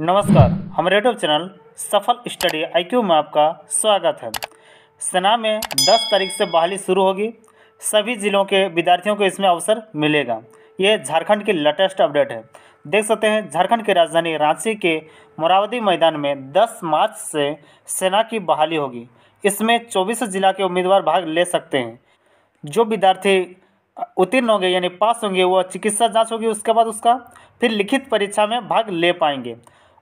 नमस्कार हमारे YouTube channel Safal study IQ में आपका स्वागत है सेना में 10 तारीख से बहाली शुरू होगी सभी जिलों के विद्यार्थियों को इसमें अवसर मिलेगा ये झारखंड की लेटेस्ट अपडेट है देख सकते हैं झारखंड की राजधानी रांची के मोरावदी मैदान में 10 मार्च से सेना की बहाली होगी इसमें चौबीस जिला के उम्मीदवार भाग ले सकते हैं जो विद्यार्थी उत्तीर्ण होंगे यानी पास होंगे वह चिकित्सा जांच होगी उसके बाद उसका फिर लिखित परीक्षा में भाग ले पाएंगे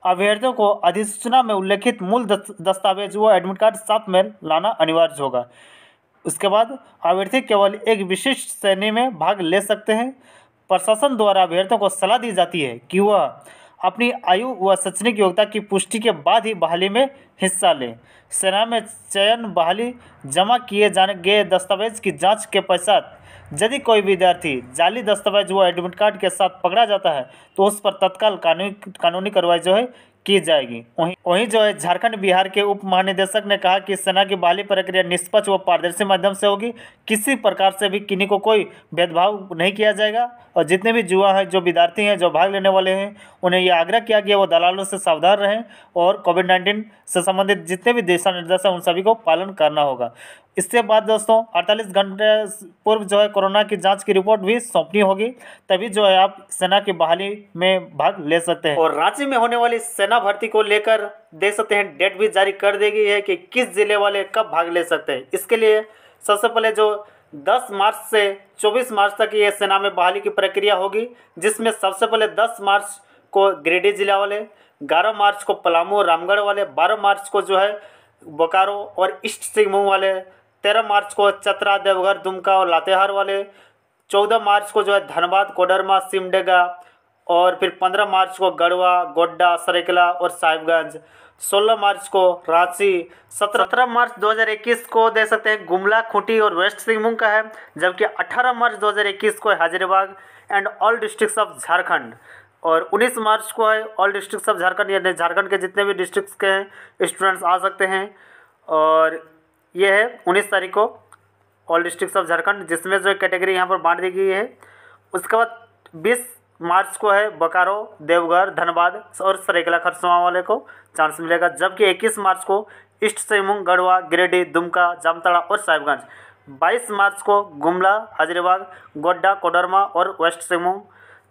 अभ्यर्थियों को अधिसूचना में उल्लेखित मूल दस्तावेज व एडमिट कार्ड साथ में लाना अनिवार्य होगा उसके बाद अभ्यर्थी केवल एक विशिष्ट श्रेणी में भाग ले सकते हैं प्रशासन द्वारा अभ्यर्थियों को सलाह दी जाती है कि वह अपनी आयु व शैक्षणिक योग्यता की पुष्टि के बाद ही बहाली में हिस्सा लें सेना में चयन बहाली जमा किए जाने गए दस्तावेज की जांच के पश्चात यदि कोई विद्यार्थी जाली दस्तावेज व एडमिट कार्ड के साथ पकड़ा जाता है तो उस पर तत्काल कानूनी कानूनी कार्रवाई जो है की जाएगी वहीं वहीं जो है झारखंड बिहार के उप महानिदेशक ने कहा कि सेना की बहाली प्रक्रिया निष्पक्ष व पारदर्शी माध्यम से होगी किसी प्रकार से भी किन्हीं को कोई भेदभाव नहीं किया जाएगा और जितने भी युवा हैं जो विद्यार्थी हैं जो भाग लेने वाले हैं उन्हें यह आग्रह किया गया वो दलालों से सावधान रहें और कोविड नाइन्टीन से संबंधित जितने भी दिशा निर्देश हैं उन सभी को पालन करना होगा इसके बाद दोस्तों 48 घंटे पूर्व जो है कोरोना की जांच की रिपोर्ट भी सौंपनी होगी तभी जो है आप सेना की बहाली में भाग ले सकते हैं और रांची में होने वाली सेना भर्ती को लेकर देख सकते हैं डेट भी जारी कर दी गई है कि किस जिले वाले कब भाग ले सकते हैं इसके लिए सबसे पहले जो 10 मार्च से 24 मार्च तक ये सेना में बहाली की प्रक्रिया होगी जिसमें सबसे पहले दस मार्च को गिरिडीह जिला वाले ग्यारह मार्च को पलामू रामगढ़ वाले बारह मार्च को जो है बोकारो और ईस्ट सिंहभूम वाले तेरह मार्च को चतरा देवघर दुमका और लातेहार वाले चौदह मार्च को जो है धनबाद कोडरमा सिमडेगा और फिर पंद्रह मार्च को गढ़वा गोड्डा सरेकला और साहिबगंज सोलह मार्च को रांची सत्रह सत्रह मार्च 2021 को दे सकते हैं गुमला खूंटी और वेस्ट सिंहभूम का है जबकि अठारह मार्च 2021 को है Hazaribagh and all districts of Jharkhand और उन्नीस मार्च को है ऑल डिस्ट्रिक्ट्स ऑफ झारखंड यानी झारखंड के जितने भी डिस्ट्रिक्ट्स के हैं स्टूडेंट्स आ सकते हैं और ये है उन्नीस तारीख को ऑल डिस्ट्रिक्ट ऑफ झारखंड जिसमें जो कैटेगरी यहाँ पर बांट दी गई है उसके बाद बीस मार्च को है बोकारो देवघर धनबाद और सरेकला खरसवा वाले को चांस मिलेगा जबकि 21 मार्च को ईस्ट सिंहभूम गढ़वा गिरिडीह दुमका जामताड़ा और साहिबगंज 22 मार्च को गुमला हजरीबाग गोड्डा कोडरमा और वेस्ट सिंहभूम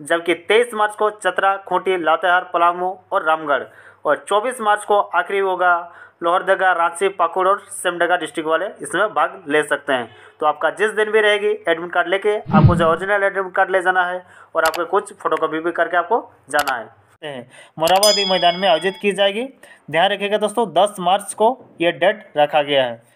जबकि 23 मार्च को चतरा खूंटी लातेहार पलामू और रामगढ़ और 24 मार्च को आखिरी होगा लोहरदगा रांची पाकुड़ और सिमडेगा डिस्ट्रिक्ट वाले इसमें भाग ले सकते हैं तो आपका जिस दिन भी रहेगी एडमिट कार्ड लेके आपको जो ओरिजिनल एडमिट कार्ड ले जाना है और आपके कुछ फोटोकॉपी भी करके आपको जाना है मोराबादी मैदान में आयोजित की जाएगी ध्यान रखिएगा दोस्तों 10 मार्च को यह डेट रखा गया है